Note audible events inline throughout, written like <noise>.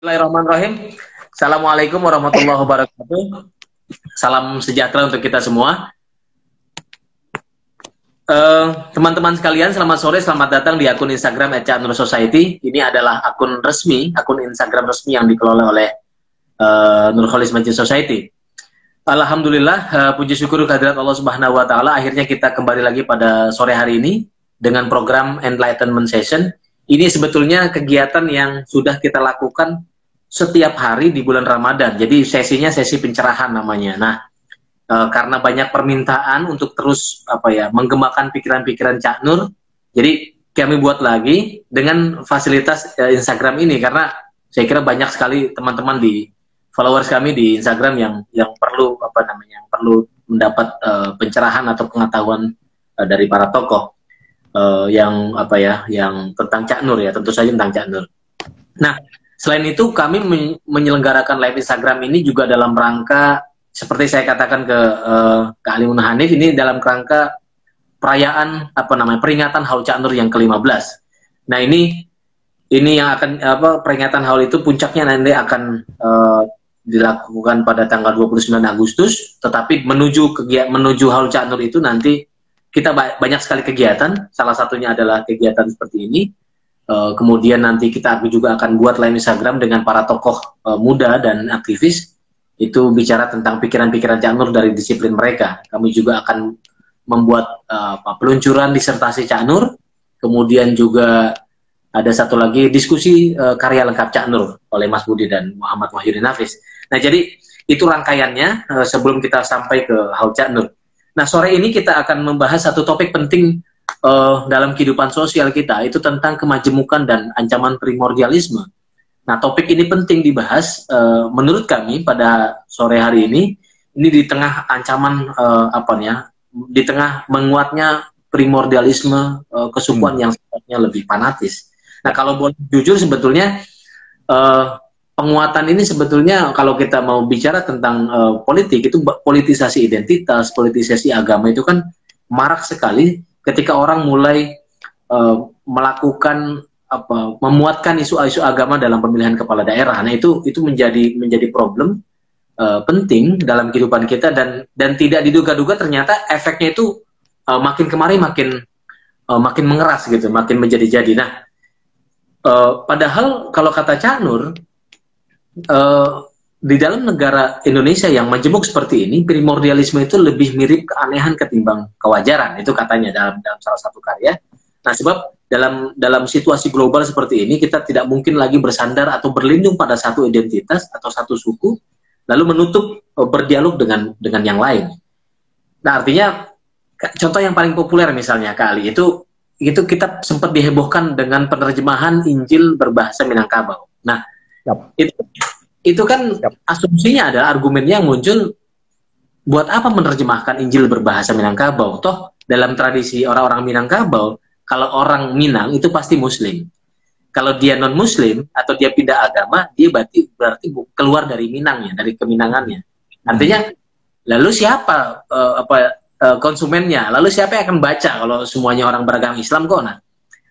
Bismillahirrahmanirrahim. Assalamualaikum warahmatullahi wabarakatuh. Salam sejahtera untuk kita semua. Eh, teman-teman uh, sekalian, selamat sore, selamat datang di akun Instagram Nur Society. Ini adalah akun resmi, akun Instagram resmi yang dikelola oleh uh, eh, Nurholis Majid Society. Alhamdulillah, uh, puji syukur kehadirat Allah Subhanahu Wa Taala. Akhirnya kita kembali lagi pada sore hari ini dengan program Enlightenment Session. Ini sebetulnya kegiatan yang sudah kita lakukan setiap hari di bulan Ramadan. Jadi sesinya sesi pencerahan namanya. Nah, e, karena banyak permintaan untuk terus apa ya menggemakan pikiran-pikiran Cak Nur, jadi kami buat lagi dengan fasilitas e, Instagram ini karena saya kira banyak sekali teman-teman di followers kami di Instagram yang yang perlu apa namanya yang perlu mendapat e, pencerahan atau pengetahuan e, dari para tokoh e, yang apa ya yang tentang Cak Nur ya tentu saja tentang Cak Nur. Nah, Selain itu kami menyelenggarakan live Instagram ini juga dalam rangka seperti saya katakan ke uh, ke Ali Hanif ini dalam rangka perayaan apa namanya peringatan Haul Cak Nur yang ke-15. Nah ini ini yang akan apa peringatan haul itu puncaknya nanti akan uh, dilakukan pada tanggal 29 Agustus tetapi menuju kegiatan menuju haul Cak Nur itu nanti kita ba banyak sekali kegiatan salah satunya adalah kegiatan seperti ini Eh, kemudian nanti kita aku juga akan buat lain Instagram dengan para tokoh uh, muda dan aktivis itu bicara tentang pikiran-pikiran Cak Nur dari disiplin mereka. Kami juga akan membuat uh, peluncuran disertasi Cak Nur, kemudian juga ada satu lagi diskusi uh, karya lengkap Cak Nur oleh Mas Budi dan Muhammad Wahyudin Hafiz. Nah, jadi itu rangkaiannya uh, sebelum kita sampai ke Hal Cak Nur. Nah, sore ini kita akan membahas satu topik penting uh, dalam kehidupan sosial kita itu tentang kemajemukan dan ancaman primordialisme. Nah, topik ini penting dibahas uh, menurut kami pada sore hari ini. Ini di tengah ancaman uh, apa ya? Di tengah menguatnya primordialisme uh, kesukuan hmm. yang sifatnya lebih fanatis. Nah, kalau boleh jujur sebetulnya uh, penguatan ini sebetulnya kalau kita mau bicara tentang uh, politik itu politisasi identitas, politisasi agama itu kan marak sekali ketika orang mulai uh, melakukan apa memuatkan isu-isu agama dalam pemilihan kepala daerah. Nah itu itu menjadi menjadi problem uh, penting dalam kehidupan kita dan dan tidak diduga-duga ternyata efeknya itu uh, makin kemari makin uh, makin mengeras gitu, makin menjadi-jadi. Nah uh, padahal kalau kata Canur uh, di dalam negara Indonesia yang majemuk seperti ini, primordialisme itu lebih mirip keanehan ketimbang kewajaran. Itu katanya dalam dalam salah satu karya. Nah, sebab dalam dalam situasi global seperti ini kita tidak mungkin lagi bersandar atau berlindung pada satu identitas atau satu suku lalu menutup eh, berdialog dengan dengan yang lain. Nah, artinya contoh yang paling populer misalnya kali itu itu kita sempat dihebohkan dengan penerjemahan Injil berbahasa Minangkabau. Nah, yep. itu itu kan Siap. asumsinya adalah argumennya yang muncul buat apa menerjemahkan Injil berbahasa Minangkabau? Toh dalam tradisi orang-orang Minangkabau, kalau orang Minang itu pasti Muslim. Kalau dia non Muslim atau dia pindah agama, dia berarti berarti keluar dari Minangnya, dari keminangannya. Artinya, lalu siapa uh, apa uh, konsumennya? Lalu siapa yang akan baca kalau semuanya orang beragama Islam kok? Nah,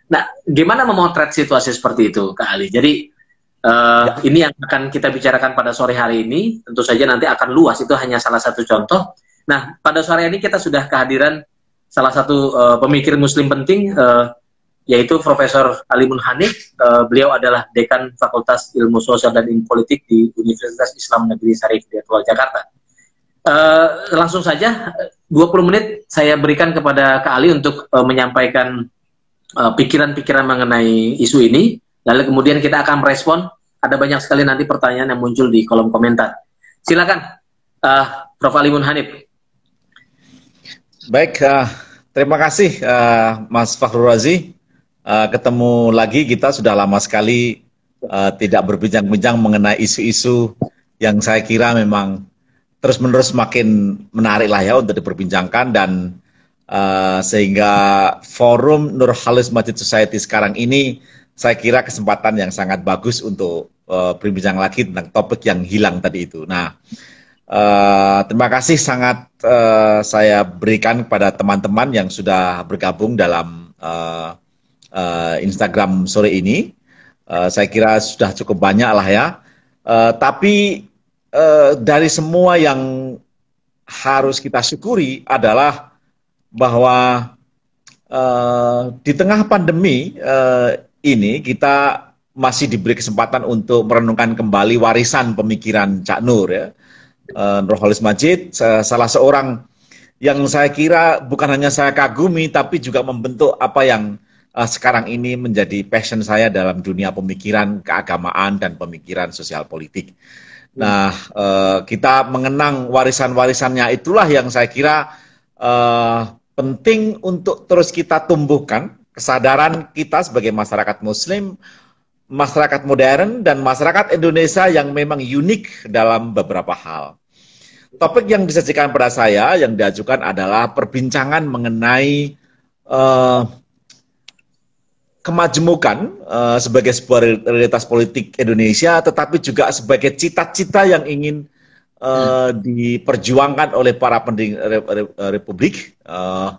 nah gimana memotret situasi seperti itu, Kak Ali? Jadi Uh, ya. Ini yang akan kita bicarakan pada sore hari ini. Tentu saja nanti akan luas. Itu hanya salah satu contoh. Nah, pada sore ini kita sudah kehadiran salah satu uh, pemikir Muslim penting, uh, yaitu Profesor Ali Munhanif. Uh, beliau adalah Dekan Fakultas Ilmu Sosial dan Ilmu Politik di Universitas Islam Negeri Syarif Hidayatullah Jakarta. Uh, langsung saja, 20 menit saya berikan kepada Kak Ali untuk uh, menyampaikan pikiran-pikiran uh, pikiran -pikiran mengenai isu ini Lalu kemudian kita akan merespon. Ada banyak sekali nanti pertanyaan yang muncul di kolom komentar. Silakan, uh, Prof. Alimun Hanif. Baik, uh, terima kasih uh, Mas Fakhrul Razi. Uh, ketemu lagi kita sudah lama sekali uh, tidak berbincang-bincang mengenai isu-isu yang saya kira memang terus-menerus makin menarik lah ya untuk diperbincangkan dan uh, sehingga forum Nurhalis Masjid Society sekarang ini saya kira kesempatan yang sangat bagus untuk uh, berbincang lagi tentang topik yang hilang tadi itu. Nah, uh, terima kasih sangat uh, saya berikan kepada teman-teman yang sudah bergabung dalam uh, uh, Instagram sore ini. Uh, saya kira sudah cukup banyak lah ya. Uh, tapi uh, dari semua yang harus kita syukuri adalah bahwa uh, di tengah pandemi uh, ini kita masih diberi kesempatan untuk merenungkan kembali warisan pemikiran Cak Nur ya. Eh, Nurholis Majid salah seorang yang saya kira bukan hanya saya kagumi tapi juga membentuk apa yang eh, sekarang ini menjadi passion saya dalam dunia pemikiran keagamaan dan pemikiran sosial politik. Nah, eh, kita mengenang warisan-warisannya itulah yang saya kira penting untuk terus kita tumbuhkan kesadaran kita sebagai masyarakat muslim, masyarakat modern, dan masyarakat Indonesia yang memang unik dalam beberapa hal. Topik yang disajikan pada saya yang diajukan adalah perbincangan mengenai uh, kemajemukan uh, sebagai sebuah realitas politik Indonesia, tetapi juga sebagai cita-cita yang ingin uh, diperjuangkan oleh para pendiri Republik. Uh,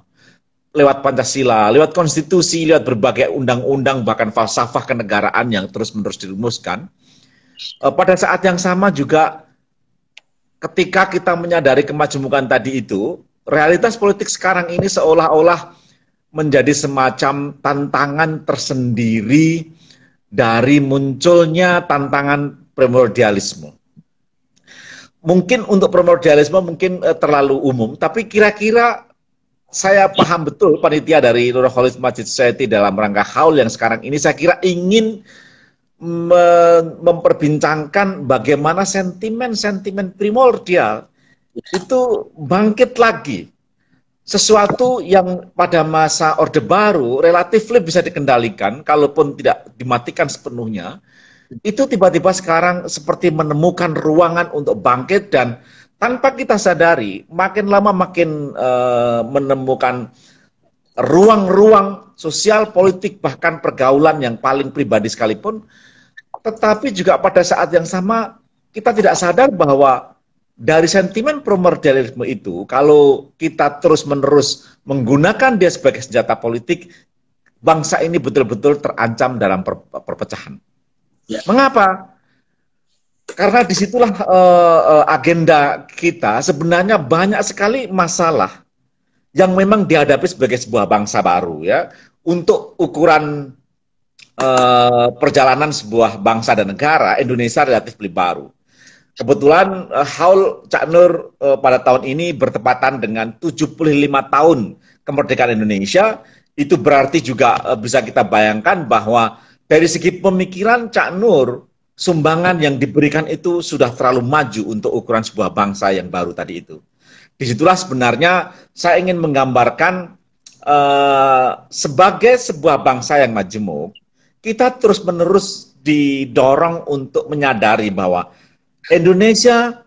lewat Pancasila, lewat konstitusi, lewat berbagai undang-undang, bahkan falsafah kenegaraan yang terus-menerus dirumuskan. Eh, pada saat yang sama juga ketika kita menyadari kemajemukan tadi itu, realitas politik sekarang ini seolah-olah menjadi semacam tantangan tersendiri dari munculnya tantangan primordialisme. Mungkin untuk primordialisme mungkin eh, terlalu umum, tapi kira-kira saya paham betul panitia dari Nurul Khalid Masjid Society dalam rangka haul yang sekarang ini saya kira ingin memperbincangkan bagaimana sentimen-sentimen primordial itu bangkit lagi. Sesuatu yang pada masa Orde Baru relatif lebih bisa dikendalikan, kalaupun tidak dimatikan sepenuhnya, itu tiba-tiba sekarang seperti menemukan ruangan untuk bangkit dan tanpa kita sadari, makin lama makin uh, menemukan ruang-ruang sosial, politik, bahkan pergaulan yang paling pribadi sekalipun. Tetapi juga pada saat yang sama, kita tidak sadar bahwa dari sentimen promerdialisme itu, kalau kita terus-menerus menggunakan dia sebagai senjata politik, bangsa ini betul-betul terancam dalam per perpecahan. Ya. Mengapa? Karena disitulah uh, agenda kita sebenarnya banyak sekali masalah yang memang dihadapi sebagai sebuah bangsa baru ya untuk ukuran uh, perjalanan sebuah bangsa dan negara Indonesia relatif lebih baru. Kebetulan uh, haul Cak Nur uh, pada tahun ini bertepatan dengan 75 tahun kemerdekaan Indonesia. Itu berarti juga uh, bisa kita bayangkan bahwa dari segi pemikiran Cak Nur sumbangan yang diberikan itu sudah terlalu maju untuk ukuran sebuah bangsa yang baru tadi itu. Disitulah sebenarnya saya ingin menggambarkan uh, sebagai sebuah bangsa yang majemuk, kita terus-menerus didorong untuk menyadari bahwa Indonesia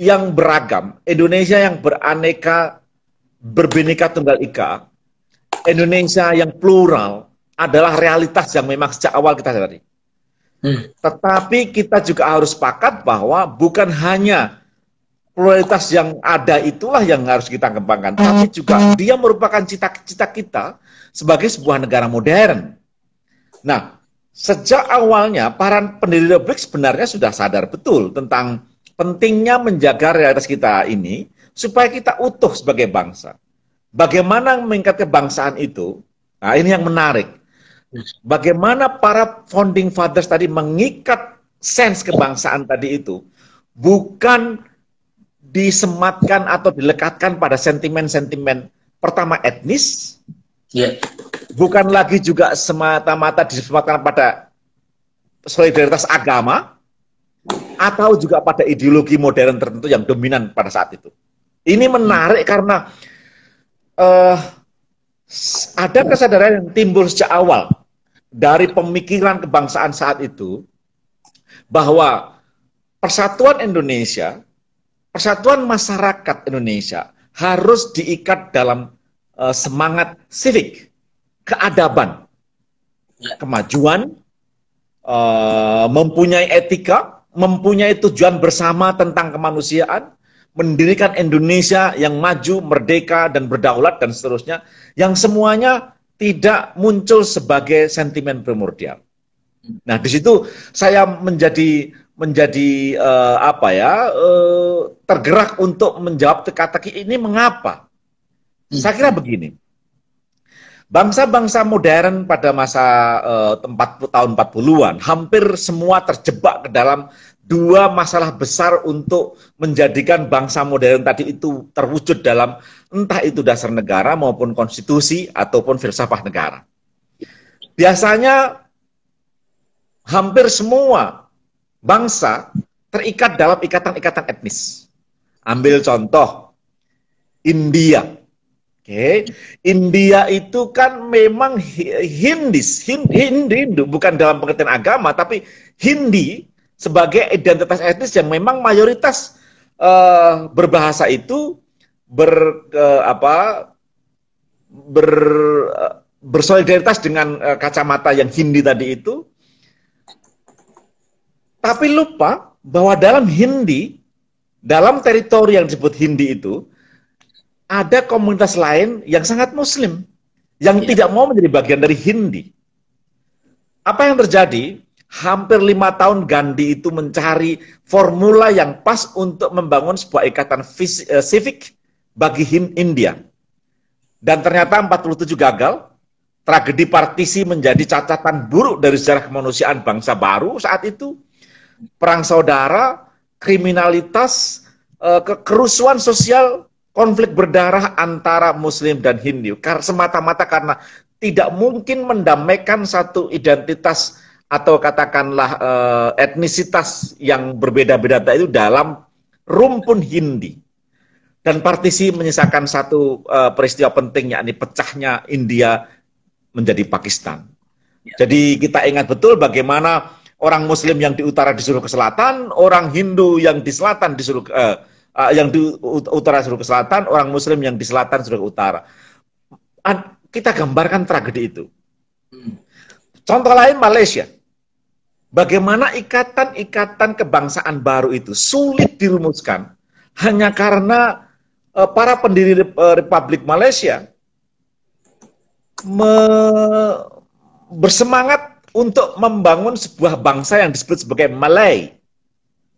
yang beragam, Indonesia yang beraneka, berbineka tunggal ika, Indonesia yang plural adalah realitas yang memang sejak awal kita sadari. Hmm. Tetapi kita juga harus sepakat bahwa bukan hanya prioritas yang ada itulah yang harus kita kembangkan, tapi juga dia merupakan cita-cita kita sebagai sebuah negara modern. Nah, sejak awalnya para pendiri republik sebenarnya sudah sadar betul tentang pentingnya menjaga realitas kita ini supaya kita utuh sebagai bangsa. Bagaimana meningkat kebangsaan itu? Nah, ini yang menarik bagaimana para founding fathers tadi mengikat sense kebangsaan tadi itu bukan disematkan atau dilekatkan pada sentimen-sentimen pertama etnis, yeah. bukan lagi juga semata-mata disematkan pada solidaritas agama atau juga pada ideologi modern tertentu yang dominan pada saat itu. Ini menarik karena uh, ada kesadaran yang timbul sejak awal dari pemikiran kebangsaan saat itu bahwa persatuan Indonesia, persatuan masyarakat Indonesia harus diikat dalam uh, semangat civic, keadaban, ya. kemajuan, uh, mempunyai etika, mempunyai tujuan bersama tentang kemanusiaan, mendirikan Indonesia yang maju, merdeka, dan berdaulat, dan seterusnya, yang semuanya tidak muncul sebagai sentimen primordial. Hmm. Nah, di situ saya menjadi menjadi uh, apa ya uh, tergerak untuk menjawab teka-teki ini mengapa? Hmm. Saya kira begini. Bangsa-bangsa modern pada masa uh, tempat tahun 40-an hampir semua terjebak ke dalam dua masalah besar untuk menjadikan bangsa modern tadi itu terwujud dalam entah itu dasar negara maupun konstitusi ataupun filsafah negara. Biasanya hampir semua bangsa terikat dalam ikatan-ikatan etnis. Ambil contoh India. Oke, okay. India itu kan memang Hindis, Hindu, Hindu bukan dalam pengertian agama tapi Hindi sebagai identitas etnis yang memang mayoritas uh, berbahasa itu ber uh, apa ber uh, bersolidaritas dengan uh, kacamata yang Hindi tadi itu tapi lupa bahwa dalam Hindi dalam teritori yang disebut Hindi itu ada komunitas lain yang sangat muslim yang yeah. tidak mau menjadi bagian dari Hindi apa yang terjadi hampir lima tahun Gandhi itu mencari formula yang pas untuk membangun sebuah ikatan eh, civic bagi him India. Dan ternyata 47 gagal, tragedi partisi menjadi catatan buruk dari sejarah kemanusiaan bangsa baru saat itu. Perang saudara, kriminalitas, eh, kekerusuhan sosial, konflik berdarah antara Muslim dan Hindu. Semata-mata karena tidak mungkin mendamaikan satu identitas atau katakanlah uh, etnisitas yang berbeda-beda itu dalam rumpun Hindi. Dan partisi menyisakan satu uh, peristiwa penting yakni pecahnya India menjadi Pakistan. Ya. Jadi kita ingat betul bagaimana orang Muslim yang di utara disuruh ke selatan, orang Hindu yang di selatan disuruh uh, uh, yang di utara disuruh ke selatan, orang Muslim yang di selatan disuruh ke utara. kita gambarkan tragedi itu. Hmm. Contoh lain Malaysia. Bagaimana ikatan-ikatan kebangsaan baru itu sulit dirumuskan hanya karena eh, para pendiri eh, Republik Malaysia bersemangat untuk membangun sebuah bangsa yang disebut sebagai Malay.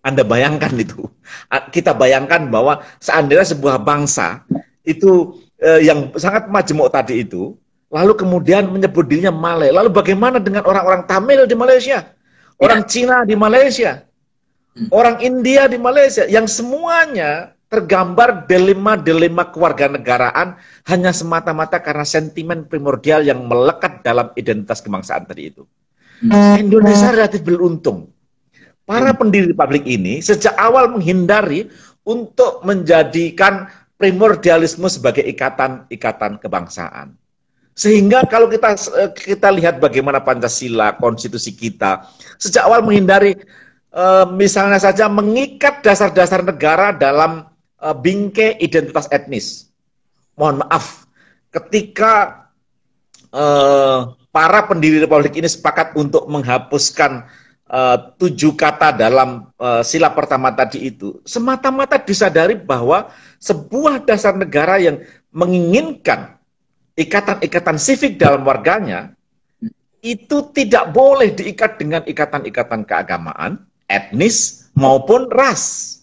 Anda bayangkan itu. Kita bayangkan bahwa seandainya sebuah bangsa itu eh, yang sangat majemuk tadi itu, lalu kemudian menyebut dirinya Malay. Lalu bagaimana dengan orang-orang Tamil di Malaysia? Ya. orang Cina di Malaysia, hmm. orang India di Malaysia, yang semuanya tergambar dilema-dilema kewarganegaraan hanya semata-mata karena sentimen primordial yang melekat dalam identitas kebangsaan tadi itu. Hmm. Indonesia relatif beruntung. Para hmm. pendiri publik ini sejak awal menghindari untuk menjadikan primordialisme sebagai ikatan-ikatan kebangsaan. Sehingga kalau kita eh, kita lihat bagaimana Pancasila, konstitusi kita sejak awal menghindari eh, misalnya saja mengikat dasar-dasar negara dalam eh, bingkai identitas etnis. Mohon maaf, ketika para pendiri republik ini sepakat untuk menghapuskan tujuh kata dalam sila pertama tadi itu semata-mata disadari bahwa sebuah dasar negara yang menginginkan ikatan-ikatan sifik dalam warganya itu tidak boleh diikat dengan ikatan-ikatan keagamaan, etnis, maupun ras.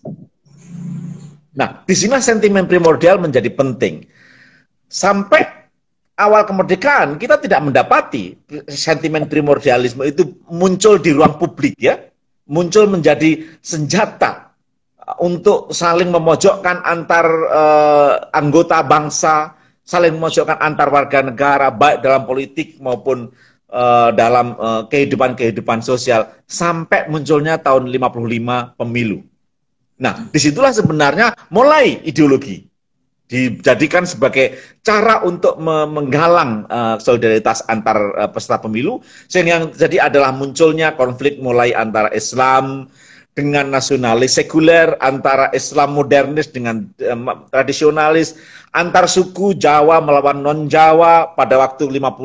Nah, di sini sentimen primordial menjadi penting. Sampai awal kemerdekaan, kita tidak mendapati sentimen primordialisme itu muncul di ruang publik ya, muncul menjadi senjata uh, untuk saling memojokkan antar uh, anggota bangsa, saling memasukkan antar warga negara baik dalam politik maupun uh, dalam kehidupan kehidupan-kehidupan sosial sampai munculnya tahun 55 pemilu. Nah, disitulah sebenarnya mulai ideologi dijadikan sebagai cara untuk menggalang uh, solidaritas antar uh, peserta pemilu sehingga yang jadi adalah munculnya konflik mulai antara Islam, dengan nasionalis, sekuler antara Islam modernis dengan eh, tradisionalis, antar suku Jawa melawan non-Jawa pada waktu 55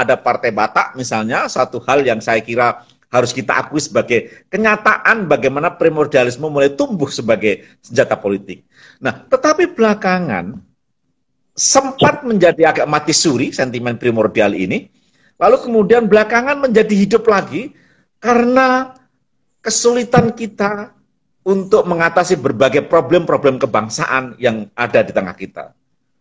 ada Partai Batak misalnya, satu hal yang saya kira harus kita akui sebagai kenyataan bagaimana primordialisme mulai tumbuh sebagai senjata politik. Nah, tetapi belakangan sempat menjadi agak mati suri sentimen primordial ini, lalu kemudian belakangan menjadi hidup lagi karena kesulitan kita untuk mengatasi berbagai problem-problem kebangsaan yang ada di tengah kita.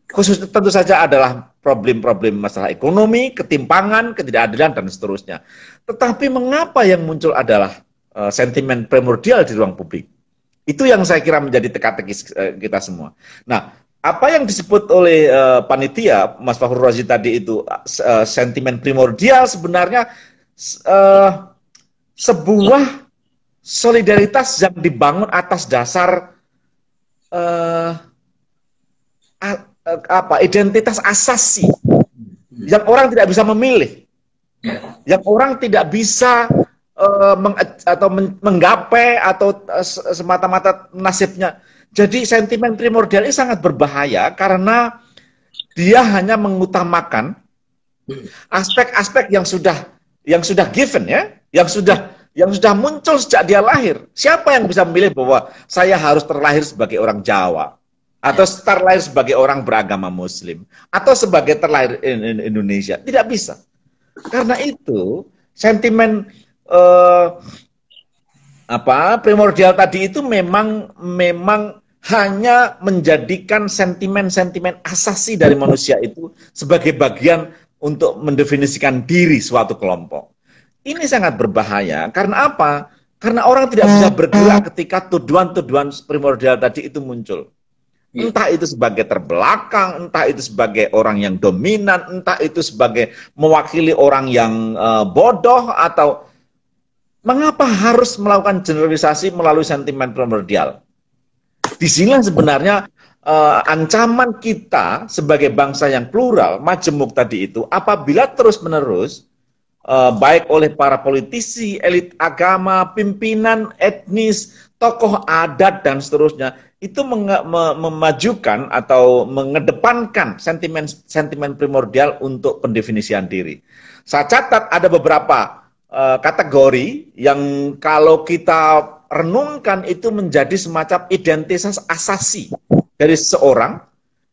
Khusus tentu saja adalah problem-problem masalah ekonomi, ketimpangan, ketidakadilan, dan seterusnya. Tetapi mengapa yang muncul adalah eh, sentimen primordial di ruang publik? Itu yang saya kira menjadi teka-teki eh, kita semua. Nah, apa yang disebut oleh eh, panitia Mas Fahru Razi tadi itu sentimen primordial sebenarnya sebuah solidaritas yang dibangun atas dasar uh, uh, apa identitas asasi yang orang tidak bisa memilih, yang orang tidak bisa uh, meng, atau menggapai atau uh, semata-mata nasibnya. Jadi sentimen primordial ini sangat berbahaya karena dia hanya mengutamakan aspek-aspek yang sudah yang sudah given ya, yang sudah yang sudah muncul sejak dia lahir. Siapa yang bisa memilih bahwa saya harus terlahir sebagai orang Jawa? Atau ya. terlahir sebagai orang beragama muslim? Atau sebagai terlahir in, in Indonesia? Tidak bisa. Karena itu, sentimen uh, apa primordial tadi itu memang memang hanya menjadikan sentimen-sentimen asasi dari manusia itu sebagai bagian untuk mendefinisikan diri suatu kelompok. Ini sangat berbahaya. Karena apa? Karena orang tidak bisa bergerak ketika tuduhan-tuduhan primordial tadi itu muncul. Iya. Entah itu sebagai terbelakang, entah itu sebagai orang yang dominan, entah itu sebagai mewakili orang yang eh, bodoh atau mengapa harus melakukan generalisasi melalui sentimen primordial? Di sini sebenarnya uh, ancaman kita sebagai bangsa yang plural, majemuk tadi itu, apabila terus-menerus Eh, baik oleh para politisi, elit agama, pimpinan etnis, tokoh adat dan seterusnya itu memajukan atau mengedepankan sentimen sentimen primordial untuk pendefinisian diri. Saya catat ada beberapa uh, kategori yang kalau kita renungkan itu menjadi semacam identitas asasi dari seorang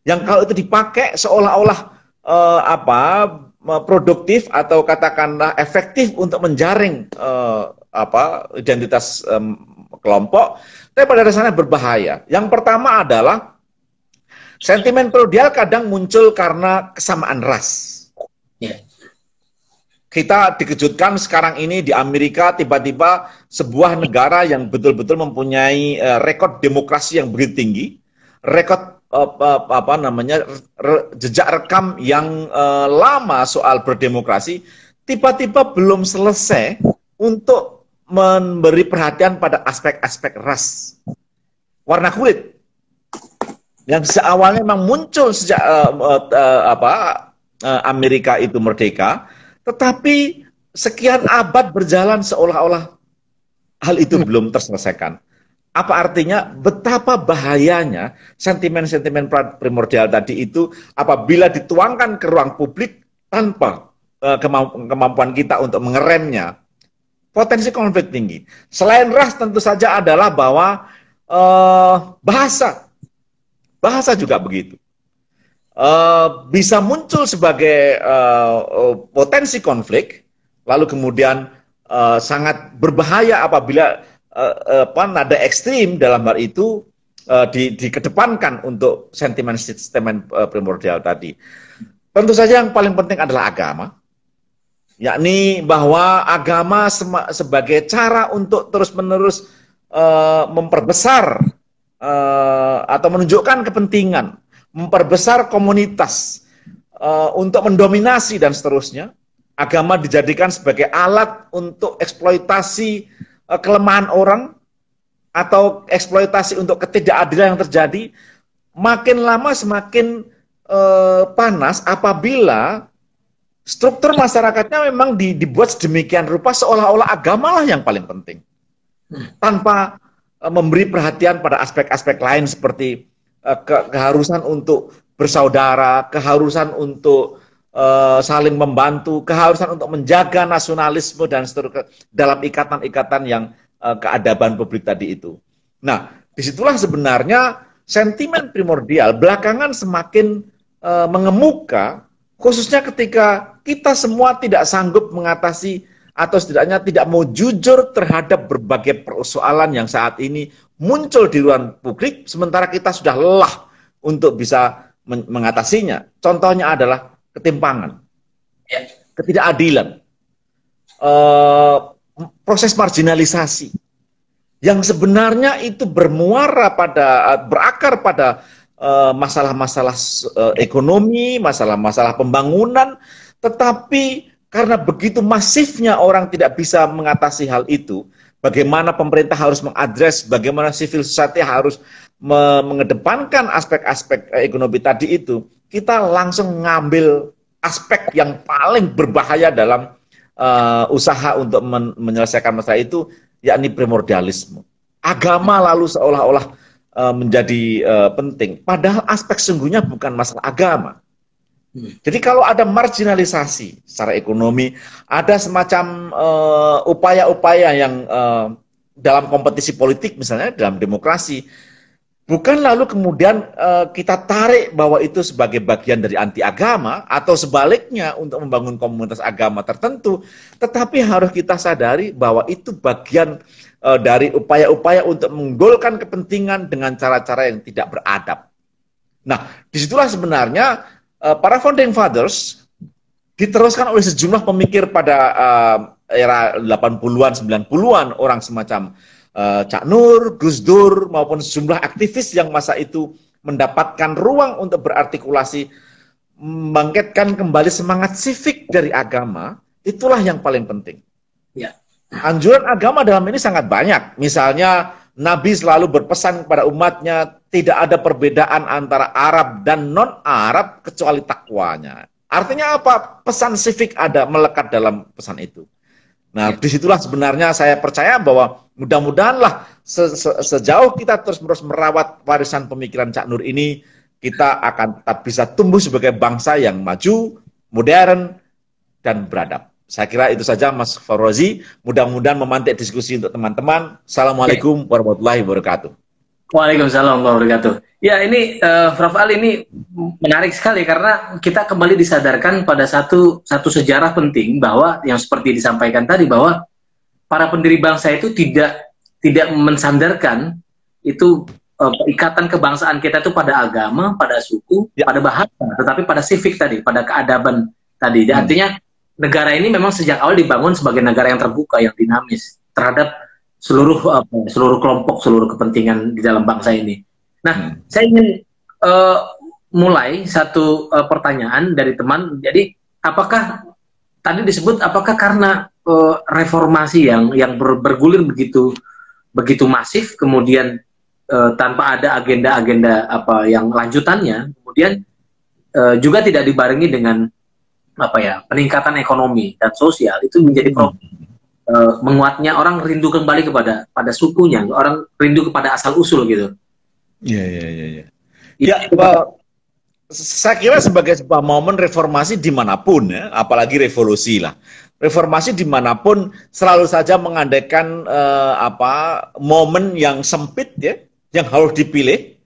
yang kalau itu dipakai seolah-olah uh, apa produktif atau katakanlah efektif untuk menjaring uh, apa identitas um, kelompok, tapi pada dasarnya berbahaya. Yang pertama adalah sentimen prodial kadang muncul karena kesamaan ras. Ya. Kita dikejutkan sekarang ini di Amerika tiba-tiba sebuah negara yang betul-betul mempunyai uh, eh, rekor demokrasi yang begitu tinggi, rekor apa, eh, apa namanya re, jejak rekam yang uh, lama soal berdemokrasi tiba-tiba belum selesai untuk memberi perhatian pada aspek-aspek ras warna kulit yang sejak awalnya memang muncul sejak uh, uh, apa uh, Amerika itu merdeka tetapi sekian abad berjalan seolah-olah hal itu hmm. belum terselesaikan apa artinya betapa bahayanya sentimen-sentimen primordial tadi itu apabila dituangkan ke ruang publik tanpa uh, kemampuan kita untuk mengeremnya potensi konflik tinggi selain ras tentu saja adalah bahwa uh, bahasa bahasa juga begitu uh, bisa muncul sebagai uh, potensi konflik lalu kemudian uh, sangat berbahaya apabila uh, apa nada ekstrim dalam hal itu uh, di, dikedepankan untuk sentimen-sentimen uh, primordial tadi. Tentu saja yang paling penting adalah agama, yakni bahwa agama sebagai cara untuk terus-menerus memperbesar atau menunjukkan kepentingan, memperbesar komunitas untuk mendominasi dan seterusnya. Agama dijadikan sebagai alat untuk eksploitasi Eh, kelemahan orang atau eksploitasi untuk ketidakadilan yang terjadi makin lama semakin eh, panas apabila struktur masyarakatnya memang di, dibuat sedemikian rupa seolah-olah agamalah yang paling penting hmm. tanpa eh, memberi perhatian pada aspek-aspek lain seperti eh, ke, keharusan untuk bersaudara keharusan untuk Eh, saling membantu, keharusan untuk menjaga nasionalisme dan seterusnya dalam ikatan-ikatan yang eh, keadaban publik tadi itu. Nah, disitulah sebenarnya sentimen primordial belakangan semakin eh, mengemuka, khususnya ketika kita semua tidak sanggup mengatasi atau setidaknya tidak mau jujur terhadap berbagai persoalan yang saat ini muncul di ruang publik, sementara kita sudah lelah untuk bisa mengatasinya. Contohnya adalah ketimpangan, ya. ketidakadilan, uh, proses marginalisasi yang sebenarnya itu bermuara pada berakar pada eh, masalah-masalah uh, ekonomi, masalah-masalah pembangunan, tetapi karena begitu masifnya orang tidak bisa mengatasi hal itu, bagaimana pemerintah harus mengadres, bagaimana civil society harus mengedepankan aspek-aspek ekonomi tadi itu, kita langsung ngambil aspek yang paling berbahaya dalam uh, usaha untuk men menyelesaikan masalah itu, yakni primordialisme. Agama lalu seolah-olah uh, menjadi uh, penting, padahal aspek sungguhnya bukan masalah agama. Hmm. Jadi kalau ada marginalisasi secara ekonomi, ada semacam upaya-upaya uh, yang uh, dalam kompetisi politik misalnya dalam demokrasi Bukan lalu kemudian uh, kita tarik bahwa itu sebagai bagian dari anti agama atau sebaliknya untuk membangun komunitas agama tertentu, tetapi harus kita sadari bahwa itu bagian uh, dari upaya-upaya untuk menggolkan kepentingan dengan cara-cara yang tidak beradab. Nah, disitulah sebenarnya uh, para founding fathers diteruskan oleh sejumlah pemikir pada uh, era 80-an, 90-an orang semacam Eh, Cak Nur, Gus Dur maupun sejumlah aktivis yang masa itu mendapatkan ruang untuk berartikulasi membangkitkan kembali semangat sifik dari agama, itulah yang paling penting. Ya. Anjuran agama dalam ini sangat banyak. Misalnya Nabi selalu berpesan kepada umatnya tidak ada perbedaan antara Arab dan non-Arab kecuali takwanya. Artinya apa? Pesan sifik ada melekat dalam pesan itu. Nah, iya. disitulah sebenarnya saya percaya bahwa mudah mudahanlah se -se sejauh kita terus-menerus merawat warisan pemikiran Cak Nur ini, kita akan tetap bisa tumbuh sebagai bangsa yang maju, modern, dan beradab. Saya kira itu saja Mas Farozi. Mudah-mudahan memantik diskusi untuk teman-teman. Assalamualaikum warahmatullahi wabarakatuh. Waalaikumsalam wabarakatuh. Ya ini uh, Prof Ali ini menarik sekali karena kita kembali disadarkan pada satu satu sejarah penting bahwa yang seperti disampaikan tadi bahwa para pendiri bangsa itu tidak tidak mensandarkan itu uh, ikatan kebangsaan kita itu pada agama, pada suku, ya. pada bahasa, tetapi pada sifik tadi, pada keadaban tadi. Hmm. Artinya negara ini memang sejak awal dibangun sebagai negara yang terbuka, yang dinamis terhadap seluruh apa, ya, seluruh kelompok, seluruh kepentingan di dalam bangsa ini. Nah, hmm. saya ingin uh, mulai satu uh, pertanyaan dari teman. Jadi, apakah tadi disebut apakah karena uh, reformasi yang yang ber, bergulir begitu begitu masif, kemudian uh, tanpa ada agenda-agenda apa yang lanjutannya, kemudian uh, juga tidak dibarengi dengan apa ya peningkatan ekonomi dan sosial itu menjadi hmm. problem. Hmm uh, menguatnya orang rindu kembali kepada pada sukunya, orang rindu kepada asal usul gitu. Iya iya iya. iya. iya. Ya, ya, ya, ya. saya kira sebagai sebuah momen reformasi dimanapun ya, apalagi revolusi lah. Reformasi dimanapun selalu saja mengandaikan uh, apa momen yang sempit ya, yang harus dipilih.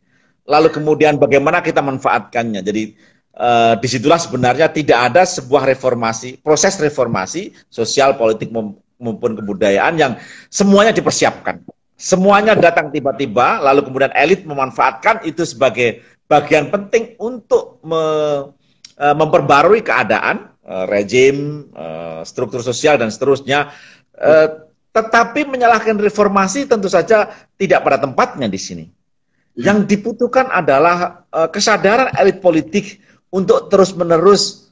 Lalu kemudian bagaimana kita manfaatkannya. Jadi eh, disitulah sebenarnya tidak ada sebuah reformasi, proses reformasi sosial, politik, maupun kebudayaan yang semuanya dipersiapkan. Semuanya datang tiba-tiba, lalu kemudian elit memanfaatkan itu sebagai bagian penting untuk me, e, memperbarui keadaan, e, rejim, e, struktur sosial, dan seterusnya. Tetapi menyalahkan reformasi tentu saja tidak pada tempatnya di sini. Yang dibutuhkan adalah kesadaran elit politik untuk terus-menerus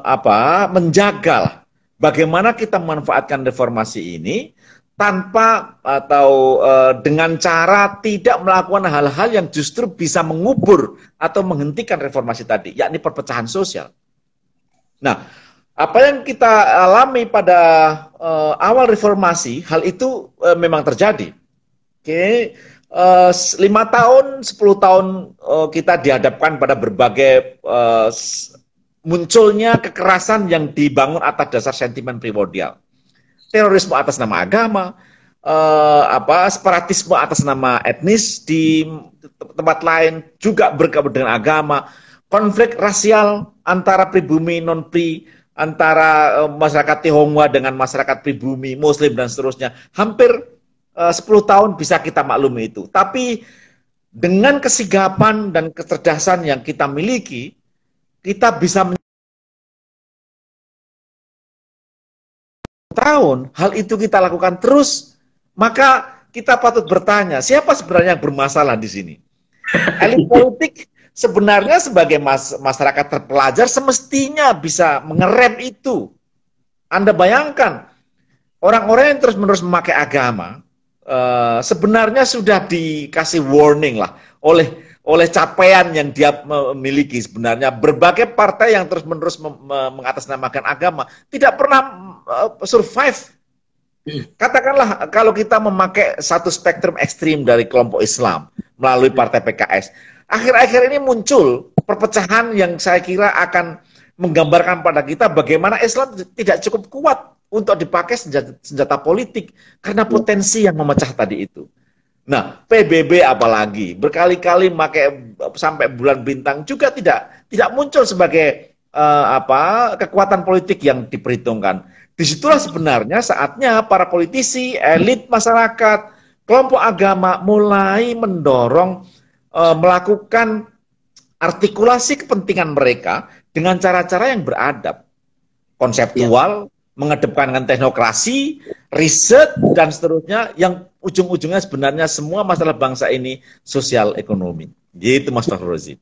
apa menjaga bagaimana kita memanfaatkan reformasi ini tanpa atau e, dengan cara tidak melakukan hal-hal yang justru bisa mengubur atau menghentikan reformasi tadi, yakni perpecahan sosial. Nah, apa yang kita alami pada e, awal reformasi, hal itu e, memang terjadi. Oke, e, lima tahun, sepuluh tahun e, kita dihadapkan pada berbagai e, munculnya kekerasan yang dibangun atas dasar sentimen primordial. Terorisme atas nama agama, eh, apa separatisme atas nama etnis di tempat lain juga berkaitan dengan agama, konflik rasial antara pribumi non pri antara eh, masyarakat Tionghoa dengan masyarakat pribumi Muslim dan seterusnya. Hampir eh, 10 tahun bisa kita maklumi itu. Tapi dengan kesigapan dan kecerdasan yang kita miliki, kita bisa tahun, hal itu kita lakukan terus, maka kita patut bertanya, siapa sebenarnya yang bermasalah di sini? <laughs> Elit politik sebenarnya sebagai mas masyarakat terpelajar semestinya bisa mengerem itu. Anda bayangkan, orang-orang yang terus-menerus memakai agama, uh, sebenarnya sudah dikasih warning lah oleh oleh capaian yang dia memiliki sebenarnya berbagai partai yang terus-menerus mengatasnamakan agama tidak pernah eh, survive katakanlah kalau kita memakai satu spektrum ekstrim dari kelompok Islam melalui partai PKS akhir-akhir ini muncul perpecahan yang saya kira akan menggambarkan pada kita bagaimana Islam tidak cukup kuat untuk dipakai senjata, senjata politik karena potensi yang memecah tadi itu Nah, PBB apalagi berkali-kali pakai sampai bulan bintang juga tidak tidak muncul sebagai uh, apa kekuatan politik yang diperhitungkan. Disitulah sebenarnya saatnya para politisi, elit masyarakat, kelompok agama mulai mendorong uh, melakukan artikulasi kepentingan mereka dengan cara-cara yang beradab, konseptual, ya. mengedepankan teknokrasi, riset dan seterusnya yang ujung-ujungnya sebenarnya semua masalah bangsa ini sosial ekonomi. Gitu Mas Fahrozi.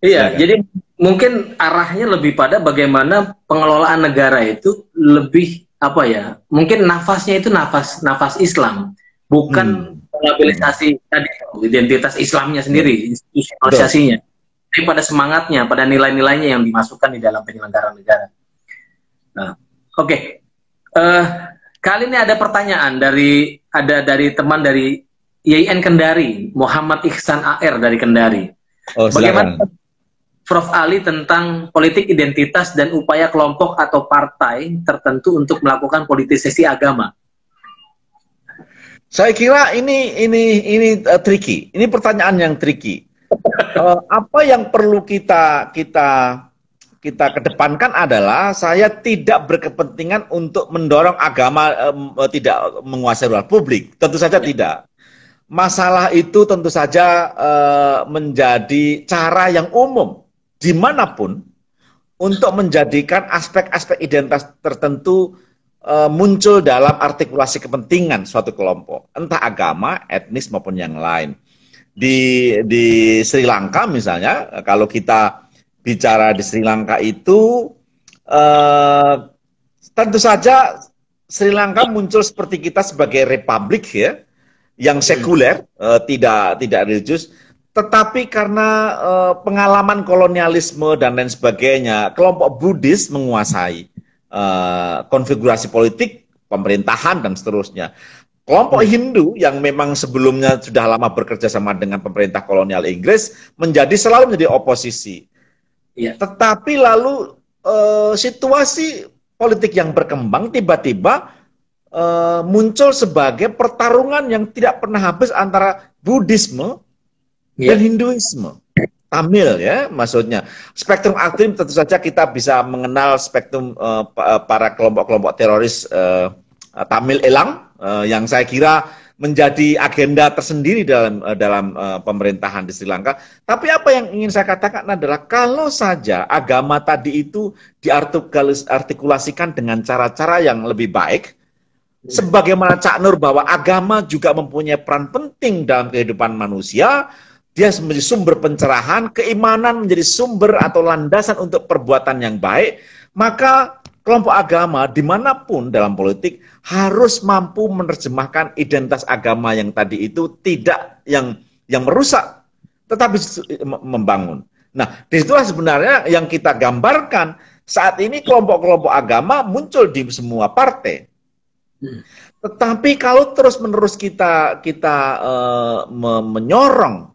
Iya, ya, kan? jadi mungkin arahnya lebih pada bagaimana pengelolaan negara itu lebih apa ya? Mungkin nafasnya itu nafas nafas Islam, bukan hmm. mobilisasi hmm. tadi identitas Islamnya sendiri, hmm. institusionalisasinya. Tapi pada semangatnya, pada nilai-nilainya yang dimasukkan di dalam penyelenggaraan negara. Nah, oke. Okay. Uh, eh, Kali ini ada pertanyaan dari ada dari teman dari YN Kendari, Muhammad Ihsan AR dari Kendari. Oh, Bagaimana Prof Ali tentang politik identitas dan upaya kelompok atau partai tertentu untuk melakukan politisasi agama? Saya kira ini ini ini uh, tricky. Ini pertanyaan yang tricky. uh, apa yang perlu kita kita kita kedepankan adalah saya tidak berkepentingan untuk mendorong agama eh, tidak menguasai ruang publik. Tentu saja ya. tidak. Masalah itu tentu saja eh, menjadi cara yang umum dimanapun untuk menjadikan aspek-aspek identitas tertentu eh, muncul dalam artikulasi kepentingan suatu kelompok, entah agama, etnis maupun yang lain. Di di Sri Lanka misalnya, kalau kita bicara di Sri Lanka itu eh, tentu saja Sri Lanka muncul seperti kita sebagai republik ya yang hmm. sekuler eh, tidak tidak religius tetapi karena eh, pengalaman kolonialisme dan lain sebagainya kelompok Buddhis menguasai eh, konfigurasi politik pemerintahan dan seterusnya Kelompok hmm. Hindu yang memang sebelumnya sudah lama bekerja sama dengan pemerintah kolonial Inggris menjadi selalu menjadi oposisi. Ya. Tetapi lalu e, situasi politik yang berkembang tiba-tiba e, muncul sebagai pertarungan yang tidak pernah habis antara Buddhisme ya. dan Hinduisme. Tamil ya maksudnya spektrum aktif tentu saja kita bisa mengenal spektrum e, para kelompok-kelompok teroris e, Tamil Elang e, yang saya kira menjadi agenda tersendiri dalam eh, dalam eh, pemerintahan di Sri Lanka. Tapi apa yang ingin saya katakan adalah kalau saja agama tadi itu diartikulasikan dengan cara-cara yang lebih baik, hmm. sebagaimana Cak Nur bahwa agama juga mempunyai peran penting dalam kehidupan manusia, dia menjadi sumber pencerahan, keimanan menjadi sumber atau landasan untuk perbuatan yang baik, maka kelompok agama dimanapun dalam politik harus mampu menerjemahkan identitas agama yang tadi itu tidak yang yang merusak, tetapi membangun. Nah, disitulah sebenarnya yang kita gambarkan saat ini kelompok-kelompok agama muncul di semua partai. Hmm. Tetapi kalau terus-menerus kita kita uh, menyorong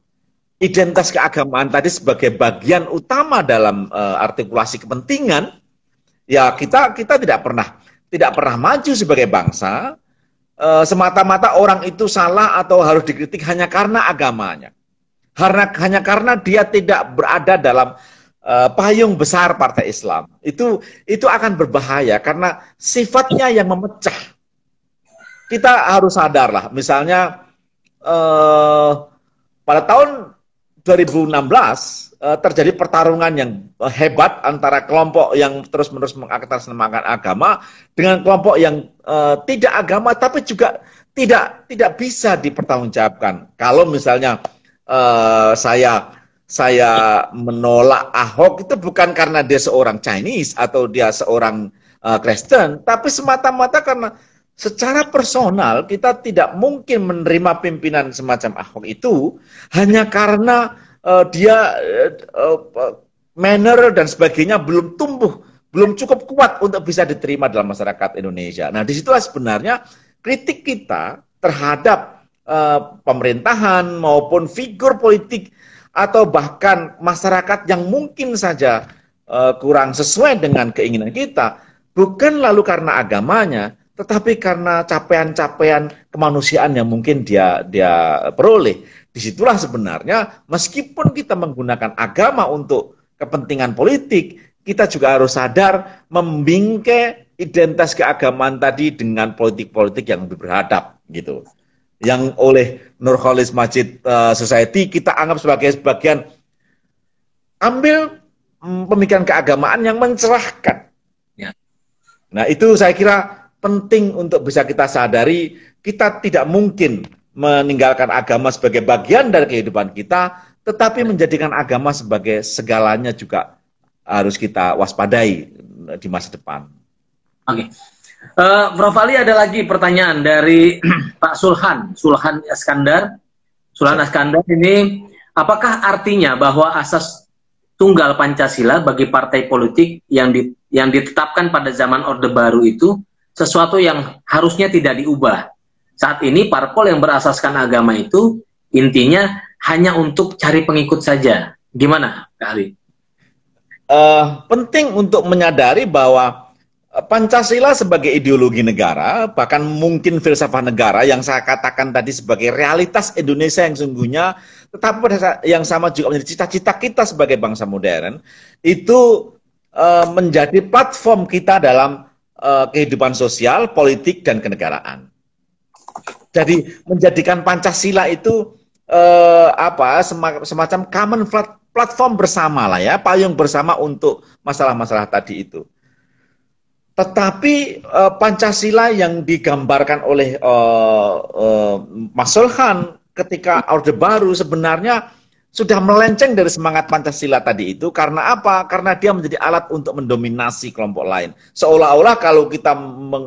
identitas keagamaan tadi sebagai bagian utama dalam uh, artikulasi kepentingan, ya kita kita tidak pernah tidak pernah maju sebagai bangsa e, semata-mata orang itu salah atau harus dikritik hanya karena agamanya. Karena hanya karena dia tidak berada dalam e, payung besar Partai Islam. Itu itu akan berbahaya karena sifatnya yang memecah. Kita harus sadarlah. Misalnya e, pada tahun 2016 uh, eh, terjadi pertarungan yang hebat antara kelompok yang terus-menerus semangat agama dengan kelompok yang uh, tidak agama tapi juga tidak tidak bisa dipertanggungjawabkan. Kalau misalnya uh, saya saya menolak Ahok itu bukan karena dia seorang Chinese atau dia seorang uh, Kristen, tapi semata-mata karena Secara personal kita tidak mungkin menerima pimpinan semacam Ahok itu hanya karena uh, dia uh, uh, manner dan sebagainya belum tumbuh, belum cukup kuat untuk bisa diterima dalam masyarakat Indonesia. Nah, disitulah sebenarnya kritik kita terhadap uh, pemerintahan maupun figur politik atau bahkan masyarakat yang mungkin saja uh, kurang sesuai dengan keinginan kita, bukan lalu karena agamanya, tetapi karena capaian-capaian kemanusiaan yang mungkin dia dia peroleh, disitulah sebenarnya meskipun kita menggunakan agama untuk kepentingan politik, kita juga harus sadar membingkai identitas keagamaan tadi dengan politik-politik yang lebih berhadap gitu. Yang oleh Nurholis Majid eh, Society kita anggap sebagai sebagian ambil mm, pemikiran keagamaan yang mencerahkan. Ya. Nah itu saya kira penting untuk bisa kita sadari kita tidak mungkin meninggalkan agama sebagai bagian dari kehidupan kita, tetapi menjadikan agama sebagai segalanya juga harus kita waspadai di masa depan. Oke. Okay. Uh, eh, Prof. Ali ada lagi pertanyaan dari <clears throat> Pak Sulhan, Sulhan Iskandar. Sulhan ya. Iskandar ini, apakah artinya bahwa asas tunggal Pancasila bagi partai politik yang di, yang ditetapkan pada zaman Orde Baru itu sesuatu yang harusnya tidak diubah. Saat ini parpol yang berasaskan agama itu intinya hanya untuk cari pengikut saja. Gimana, Kak Ali? Uh, penting untuk menyadari bahwa eh, Pancasila sebagai ideologi negara, bahkan mungkin filsafat negara yang saya katakan tadi sebagai realitas Indonesia yang sungguhnya, tetapi pada saat yang sama juga menjadi cita-cita kita sebagai bangsa modern, itu eh, menjadi platform kita dalam Eh, kehidupan sosial, politik, dan kenegaraan. Jadi menjadikan Pancasila itu eh, apa semacam common flat, platform bersama lah ya, payung bersama untuk masalah-masalah tadi itu. Tetapi eh, Pancasila yang digambarkan oleh eh, eh, Mas Solhan ketika Orde Baru sebenarnya sudah melenceng dari semangat Pancasila tadi itu karena apa? Karena dia menjadi alat untuk mendominasi kelompok lain. Seolah-olah kalau kita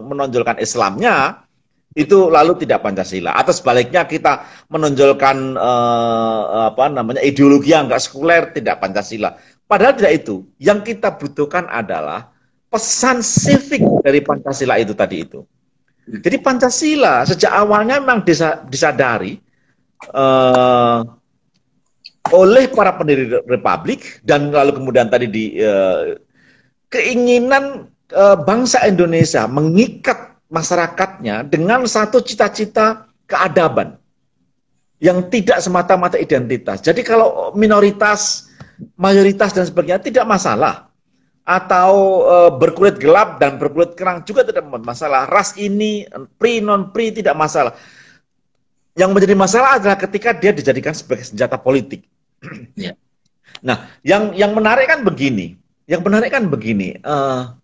menonjolkan Islamnya itu lalu tidak Pancasila atau sebaliknya kita menonjolkan eh, apa namanya ideologi yang enggak sekuler tidak Pancasila. Padahal tidak itu. Yang kita butuhkan adalah pesan sifik dari Pancasila itu tadi itu. Jadi Pancasila sejak awalnya memang disadari eh, oleh para pendiri republik dan lalu kemudian tadi di eh, keinginan eh, bangsa Indonesia mengikat masyarakatnya dengan satu cita-cita keadaban yang tidak semata-mata identitas. Jadi kalau minoritas, mayoritas dan sebagainya tidak masalah atau e, berkulit gelap dan berkulit kerang juga tidak masalah. Ras ini pri non pri tidak masalah. Yang menjadi masalah adalah ketika dia dijadikan sebagai senjata politik ya. Nah, yang yang menarik kan begini. Yang menarik kan begini. Uh,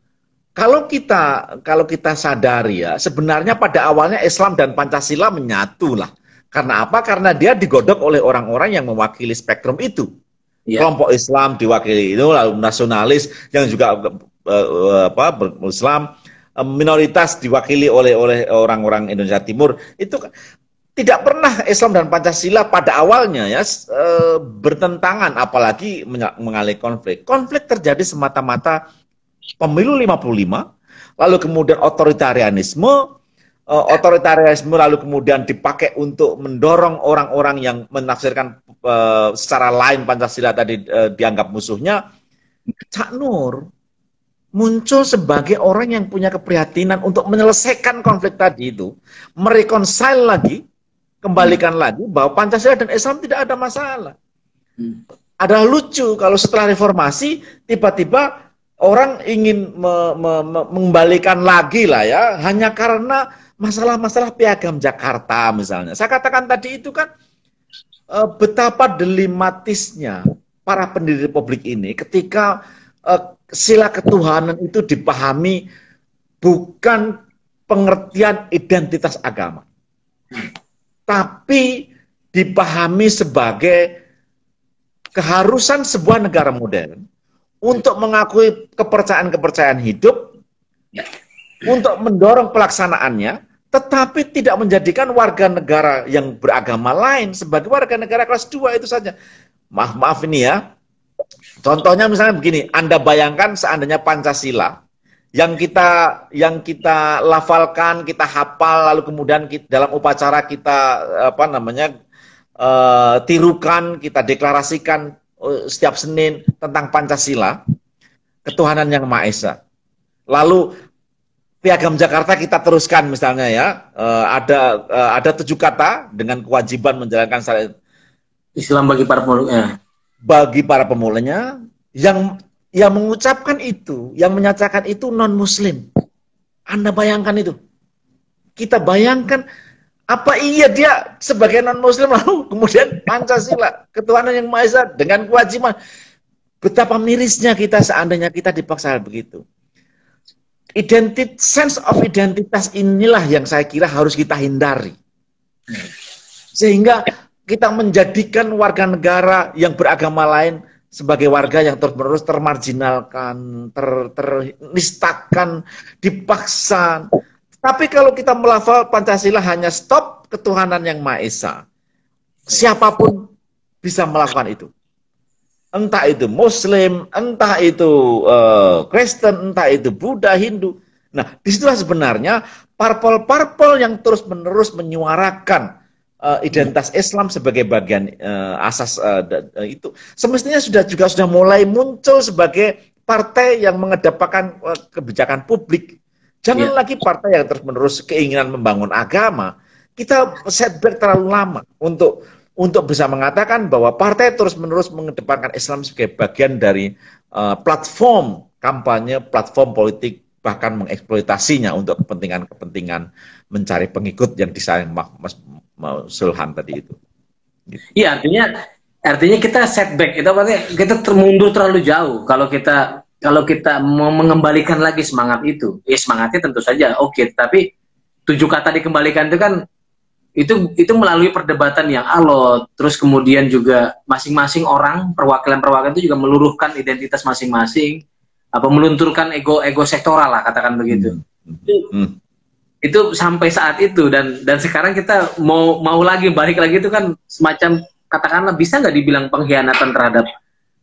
kalau kita kalau kita sadari ya, sebenarnya pada awalnya Islam dan Pancasila menyatu lah. Karena apa? Karena dia digodok oleh orang-orang yang mewakili spektrum itu. Ya. Kelompok Islam diwakili itu lalu nasionalis yang juga uh, apa Islam minoritas diwakili oleh oleh orang-orang Indonesia Timur itu tidak pernah Islam dan Pancasila pada awalnya ya e, bertentangan apalagi mengalami konflik. Konflik terjadi semata-mata pemilu 55 lalu kemudian otoritarianisme e, otoritarianisme lalu kemudian dipakai untuk mendorong orang-orang yang menafsirkan e, secara lain Pancasila tadi dianggap musuhnya. Cak Nur muncul sebagai orang yang punya keprihatinan untuk menyelesaikan konflik tadi itu, merekonsil lagi kembalikan lagi bahwa Pancasila dan Islam tidak ada masalah. Hmm. Ada lucu kalau setelah reformasi tiba-tiba orang ingin me me me mengembalikan lagi lah ya hanya karena masalah-masalah piagam Jakarta misalnya. Saya katakan tadi itu kan e, betapa delimatisnya para pendiri republik ini ketika e, sila ketuhanan itu dipahami bukan pengertian identitas agama. Hmm tapi dipahami sebagai keharusan sebuah negara modern untuk mengakui kepercayaan-kepercayaan hidup, ya. untuk mendorong pelaksanaannya, tetapi tidak menjadikan warga negara yang beragama lain sebagai warga negara kelas 2 itu saja. Maaf, maaf ini ya. Contohnya misalnya begini, Anda bayangkan seandainya Pancasila yang kita yang kita lafalkan, kita hafal lalu kemudian kita, dalam upacara kita apa namanya uh, tirukan, kita deklarasikan uh, setiap Senin tentang Pancasila, ketuhanan yang Maha Esa. Lalu Piagam Jakarta kita teruskan misalnya ya, uh, ada uh, ada tujuh kata dengan kewajiban menjalankan Islam bagi para pemulanya. Bagi para pemulanya yang yang mengucapkan itu, yang menyatakan itu non-muslim. Anda bayangkan itu. Kita bayangkan apa iya dia sebagai non-muslim lalu <laughs> kemudian Pancasila, ketuhanan yang Maha Esa dengan kewajiban. Betapa mirisnya kita seandainya kita dipaksa begitu. Identit, sense of identitas inilah yang saya kira harus kita hindari. Sehingga kita menjadikan warga negara yang beragama lain sebagai warga yang terus-menerus termarginalkan, ter, ternistakan, dipaksa. Tapi kalau kita melafal Pancasila hanya stop ketuhanan yang Maha Esa. Siapapun bisa melakukan itu. Entah itu Muslim, entah itu uh, Kristen, entah itu Buddha, Hindu. Nah, disitulah sebenarnya parpol-parpol yang terus-menerus menyuarakan uh, identitas Islam sebagai bagian uh, asas uh, itu semestinya sudah juga sudah mulai muncul sebagai partai yang mengedepankan uh, kebijakan publik. Jangan yeah. lagi partai yang terus-menerus keinginan membangun agama. Kita setback terlalu lama untuk untuk bisa mengatakan bahwa partai terus-menerus mengedepankan Islam sebagai bagian dari uh, platform kampanye, platform politik bahkan mengeksploitasinya untuk kepentingan-kepentingan mencari pengikut yang disayang mau sulham tadi itu. Iya artinya artinya kita setback itu berarti kita termundur terlalu jauh kalau kita kalau kita mau mengembalikan lagi semangat itu ya semangatnya tentu saja oke okay, tapi tujuh kata dikembalikan itu kan itu itu melalui perdebatan yang alot terus kemudian juga masing-masing orang perwakilan-perwakilan itu juga meluruhkan identitas masing-masing apa melunturkan ego ego sektoral lah katakan begitu hmm. hmm. hmm itu sampai saat itu dan dan sekarang kita mau mau lagi balik lagi itu kan semacam katakanlah bisa nggak dibilang pengkhianatan terhadap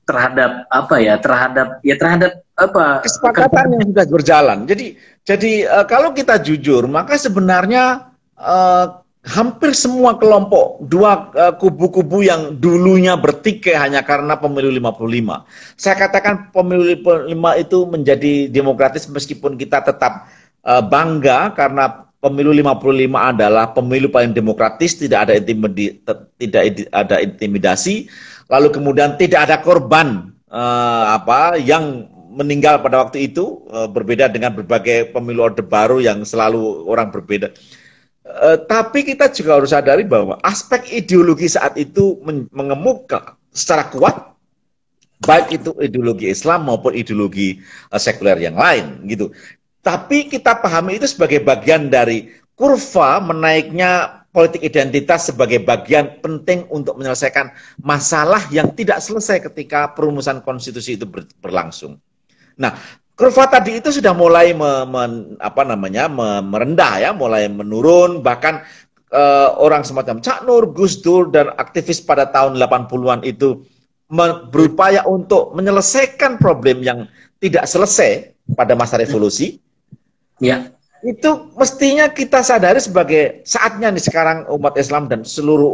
terhadap apa ya terhadap ya terhadap apa kesepakatan yang sudah berjalan jadi jadi uh, kalau kita jujur maka sebenarnya uh, hampir semua kelompok dua e, kubu-kubu uh, yang dulunya bertikai hanya karena pemilu 55. Saya katakan pemilu 55 itu menjadi demokratis meskipun kita tetap Eh, bangga karena pemilu 55 adalah pemilu paling demokratis, tidak ada intimidi, tidak ada intimidasi, lalu kemudian tidak ada korban uh, apa yang meninggal pada waktu itu uh, berbeda dengan berbagai pemilu orde baru yang selalu orang berbeda. Uh, tapi kita juga harus sadari bahwa aspek ideologi saat itu mengemuka secara kuat baik itu ideologi Islam maupun ideologi uh, sekuler yang lain gitu. Tapi kita pahami itu sebagai bagian dari kurva menaiknya politik identitas sebagai bagian penting untuk menyelesaikan masalah yang tidak selesai ketika perumusan konstitusi itu berlangsung. Nah, kurva tadi itu sudah mulai me, me, apa namanya me, merendah ya, mulai menurun bahkan e, orang semacam Cak Nur, Gus Dur dan aktivis pada tahun 80-an itu berupaya untuk menyelesaikan problem yang tidak selesai pada masa revolusi Ya. Itu mestinya kita sadari sebagai saatnya nih sekarang umat Islam dan seluruh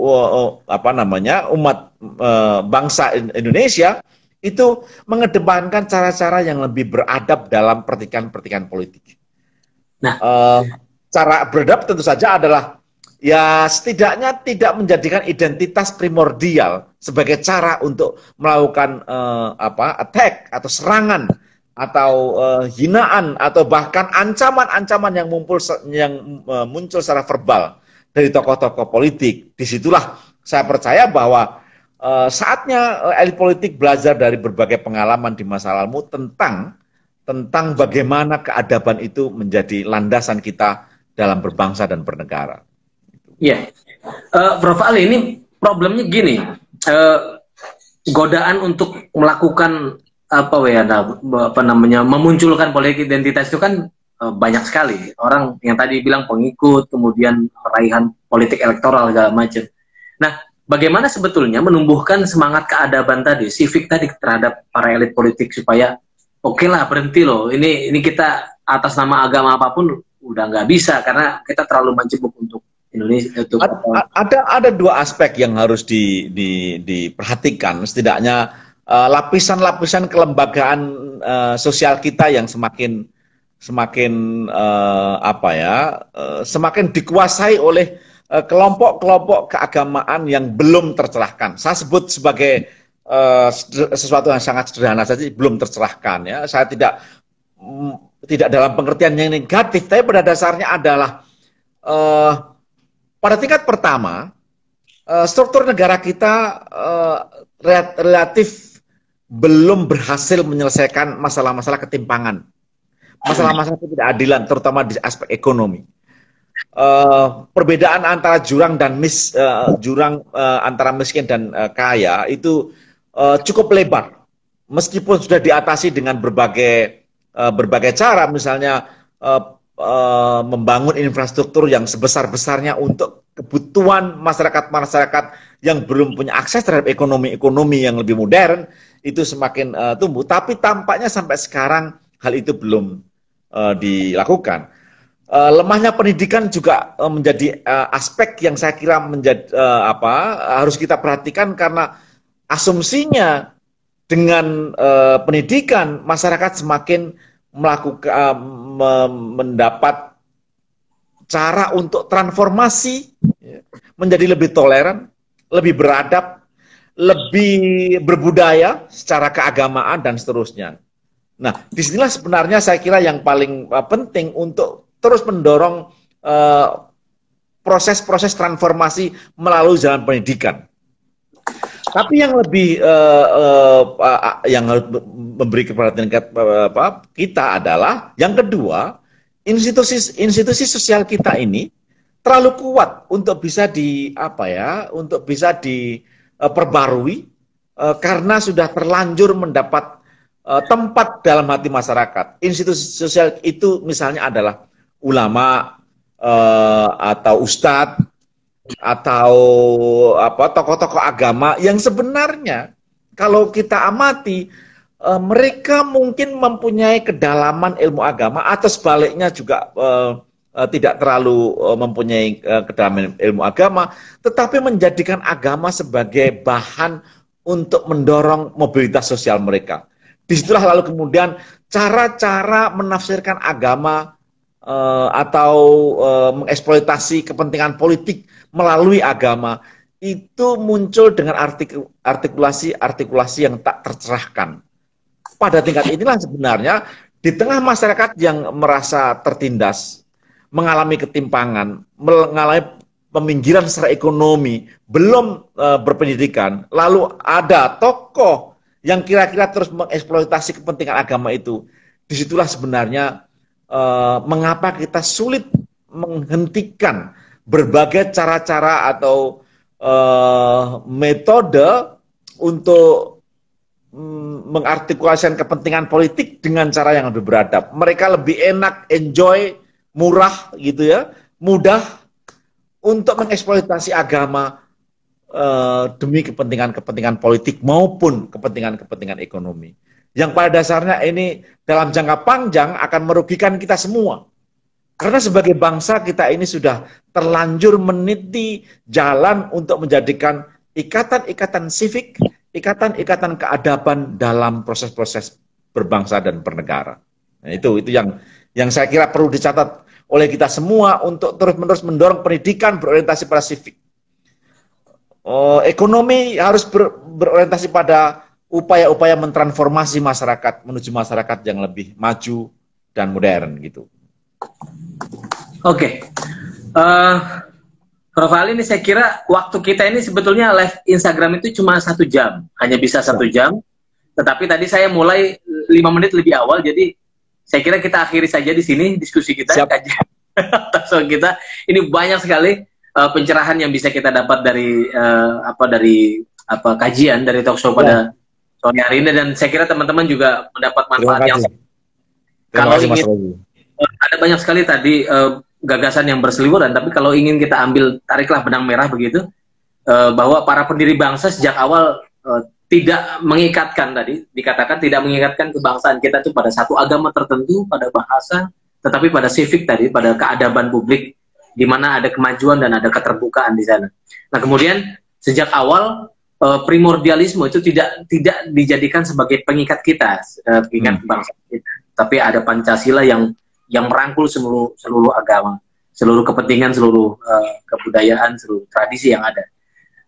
apa namanya umat e, bangsa Indonesia itu mengedepankan cara-cara yang lebih beradab dalam pertikaian pertikan politik. Nah, e, cara beradab tentu saja adalah ya setidaknya tidak menjadikan identitas primordial sebagai cara untuk melakukan e, apa attack atau serangan atau uh, hinaan atau bahkan ancaman-ancaman yang muncul yang uh, muncul secara verbal dari tokoh-tokoh politik. Disitulah saya percaya bahwa uh, saatnya elit politik belajar dari berbagai pengalaman di masa lalu tentang tentang bagaimana keadaban itu menjadi landasan kita dalam berbangsa dan bernegara. Iya, yeah. uh, Prof Ali ini problemnya gini, uh, godaan untuk melakukan apa ya apa namanya memunculkan politik identitas itu kan eh, banyak sekali orang yang tadi bilang pengikut kemudian raihan politik elektoral segala macam. Nah, bagaimana sebetulnya menumbuhkan semangat keadaban tadi, civic tadi terhadap para elit politik supaya oke okay lah berhenti loh ini ini kita atas nama agama apapun udah nggak bisa karena kita terlalu mencibuk untuk Indonesia untuk ada, ada ada dua aspek yang harus di, di, diperhatikan setidaknya Eh, lapisan-lapisan uh, kelembagaan uh, sosial kita yang semakin semakin uh, apa ya uh, semakin dikuasai oleh kelompok-kelompok keagamaan yang belum tercerahkan. Saya sebut sebagai uh, sesuatu yang sangat sederhana saja belum tercerahkan ya. Saya tidak mm, tidak dalam pengertian yang negatif, tapi pada dasarnya adalah uh, pada tingkat pertama uh, struktur negara kita uh, relatif belum berhasil menyelesaikan masalah-masalah ketimpangan, masalah-masalah ketidakadilan, terutama di aspek ekonomi. Uh, perbedaan antara jurang dan mis uh, jurang uh, antara miskin dan uh, kaya itu uh, cukup lebar, meskipun sudah diatasi dengan berbagai uh, berbagai cara, misalnya uh, Eh, membangun infrastruktur yang sebesar-besarnya untuk kebutuhan masyarakat-masyarakat yang belum punya akses terhadap ekonomi-ekonomi yang lebih modern itu semakin uh, tumbuh. Tapi tampaknya sampai sekarang hal itu belum uh, dilakukan. Uh, lemahnya pendidikan juga uh, menjadi uh, aspek yang saya kira menjadi uh, apa harus kita perhatikan karena asumsinya dengan uh, pendidikan masyarakat semakin melakukan uh, mendapat cara untuk transformasi ya, menjadi lebih toleran, lebih beradab, lebih berbudaya secara keagamaan dan seterusnya. Nah, disinilah sebenarnya saya kira yang paling eh, penting untuk terus mendorong eh, proses-proses uh, proses -proses transformasi melalui jalan pendidikan. Tapi yang lebih uh, uh, yang memberi keperhatian ke, uh, kita adalah yang kedua institusi institusi sosial kita ini terlalu kuat untuk bisa di apa ya untuk bisa diperbarui uh, karena sudah terlanjur mendapat uh, tempat dalam hati masyarakat. Institusi sosial itu misalnya adalah ulama uh, atau ustadz atau apa tokoh-tokoh agama yang sebenarnya kalau kita amati e, mereka mungkin mempunyai kedalaman ilmu agama atau sebaliknya juga e, e, tidak terlalu e, mempunyai e, kedalaman ilmu agama tetapi menjadikan agama sebagai bahan untuk mendorong mobilitas sosial mereka. Disitulah lalu kemudian cara-cara menafsirkan agama uh, atau uh, mengeksploitasi kepentingan politik melalui agama itu muncul dengan artikulasi-artikulasi yang tak tercerahkan. Pada tingkat inilah sebenarnya di tengah masyarakat yang merasa tertindas, mengalami ketimpangan, mengalami peminggiran secara ekonomi, belum e, berpendidikan, lalu ada tokoh yang kira-kira terus mengeksploitasi kepentingan agama itu. Disitulah sebenarnya uh, mengapa kita sulit menghentikan berbagai cara-cara atau uh, metode untuk mm, mengartikulasikan kepentingan politik dengan cara yang lebih beradab. Mereka lebih enak, enjoy, murah gitu ya, mudah untuk mengeksploitasi agama eh, demi kepentingan-kepentingan politik maupun kepentingan-kepentingan ekonomi yang pada dasarnya ini dalam jangka panjang akan merugikan kita semua. Karena sebagai bangsa kita ini sudah terlanjur meniti jalan untuk menjadikan ikatan-ikatan sifik, ikatan-ikatan keadaban dalam proses-proses berbangsa dan bernegara. Nah, itu itu yang yang saya kira perlu dicatat oleh kita semua untuk terus-menerus mendorong pendidikan berorientasi pada sivik. Oh, ekonomi harus ber, berorientasi pada upaya-upaya mentransformasi masyarakat menuju masyarakat yang lebih maju dan modern gitu. Oke, okay. uh, Prof Ali ini saya kira waktu kita ini sebetulnya live Instagram itu cuma satu jam, hanya bisa satu iya. jam. Tetapi tadi saya mulai lima menit lebih awal, jadi saya kira kita akhiri saja di sini diskusi kita, Siap. kajian so, <laughs> kita. Ini banyak sekali uh, pencerahan yang bisa kita dapat dari uh, apa dari apa kajian dari talkshow pada iya hari ini dan saya kira teman-teman juga mendapat manfaat yang kalau kasih, ingin eh, ada banyak sekali tadi uh, gagasan yang berseliweran tapi kalau ingin kita ambil tariklah benang merah begitu uh, bahwa para pendiri bangsa sejak awal uh, tidak mengikatkan tadi dikatakan tidak mengikatkan kebangsaan kita itu pada satu agama tertentu pada bahasa tetapi pada civic tadi pada keadaban publik di mana ada kemajuan dan ada keterbukaan di sana. Nah kemudian sejak awal Eh, primordialisme itu tidak tidak dijadikan sebagai pengikat kita, uh, pengikat hmm. bangsa kita. Tapi ada Pancasila yang yang merangkul seluruh seluruh agama, seluruh kepentingan, seluruh uh, kebudayaan, seluruh tradisi yang ada.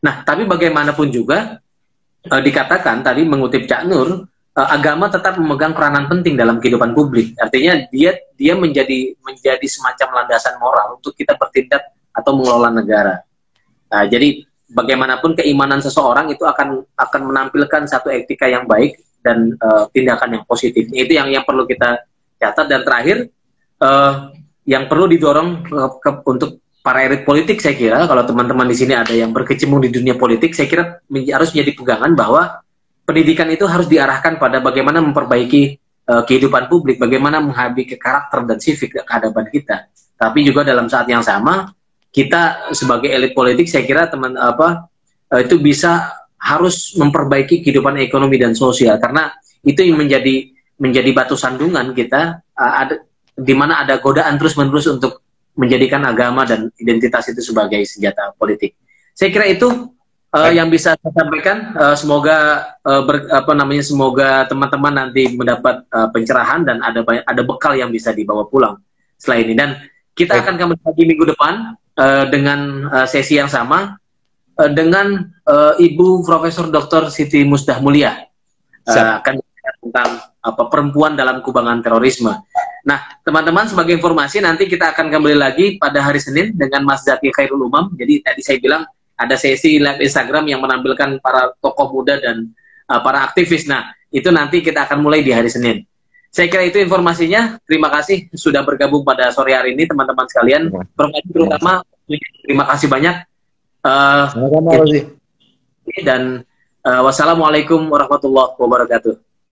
Nah, tapi bagaimanapun juga uh, dikatakan tadi mengutip Cak Nur, uh, agama tetap memegang peranan penting dalam kehidupan publik. Artinya dia dia menjadi menjadi semacam landasan moral untuk kita bertindak atau mengelola negara. Nah, jadi bagaimanapun keimanan seseorang itu akan akan menampilkan satu etika yang baik dan uh, tindakan yang positif. Itu yang yang perlu kita catat dan terakhir uh, yang perlu didorong ke, ke, untuk para elit politik saya kira kalau teman-teman di sini ada yang berkecimpung di dunia politik saya kira harus menjadi pegangan bahwa pendidikan itu harus diarahkan pada bagaimana memperbaiki uh, kehidupan publik, bagaimana menghabiki karakter dan sifik keadaban kita. Tapi juga dalam saat yang sama kita sebagai elit politik saya kira teman apa eh, itu bisa harus memperbaiki kehidupan ekonomi dan sosial karena itu yang menjadi menjadi batu sandungan kita eh, ada di mana ada godaan terus menerus untuk menjadikan agama dan identitas itu sebagai senjata politik. Saya kira itu uh, yang bisa saya sampaikan. Uh, semoga uh, ber, apa namanya semoga teman-teman nanti mendapat uh, pencerahan dan ada ada bekal yang bisa dibawa pulang selain ini. Dan kita akan kembali lagi minggu depan Eh, dengan uh, sesi yang sama uh, dengan uh, Ibu Profesor Dr. Siti Musdah Mulia uh, akan tentang apa perempuan dalam kubangan terorisme. Nah, teman-teman sebagai informasi nanti kita akan kembali lagi pada hari Senin dengan Mas Zaki Khairul Umam. Jadi tadi saya bilang ada sesi live Instagram yang menampilkan para tokoh muda dan uh, para aktivis. Nah, itu nanti kita akan mulai di hari Senin. Saya kira itu informasinya. Terima kasih sudah bergabung pada sore hari ini teman-teman sekalian. kasih iya. terutama terima kasih banyak. Uh, terima kasih. Dan uh, wassalamualaikum warahmatullahi wabarakatuh.